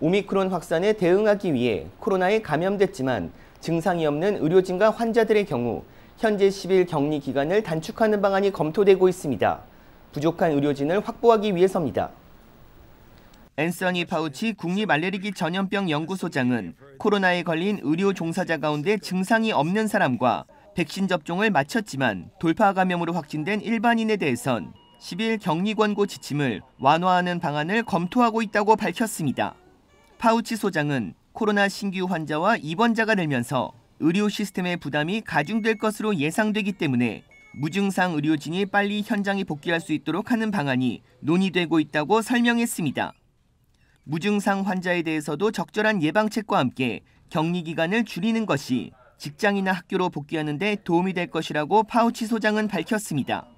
오미크론 확산에 대응하기 위해 코로나에 감염됐지만 증상이 없는 의료진과 환자들의 경우 현재 10일 격리 기간을 단축하는 방안이 검토되고 있습니다. 부족한 의료진을 확보하기 위해서입니다. 앤서니 파우치 국립알레르기 전염병 연구소장은 코로나에 걸린 의료 종사자 가운데 증상이 없는 사람과 백신 접종을 마쳤지만 돌파 감염으로 확진된 일반인에 대해선 10일 격리 권고 지침을 완화하는 방안을 검토하고 있다고 밝혔습니다. 파우치 소장은 코로나 신규 환자와 입원자가 늘면서 의료 시스템의 부담이 가중될 것으로 예상되기 때문에 무증상 의료진이 빨리 현장에 복귀할 수 있도록 하는 방안이 논의되고 있다고 설명했습니다. 무증상 환자에 대해서도 적절한 예방책과 함께 격리 기간을 줄이는 것이 직장이나 학교로 복귀하는 데 도움이 될 것이라고 파우치 소장은 밝혔습니다.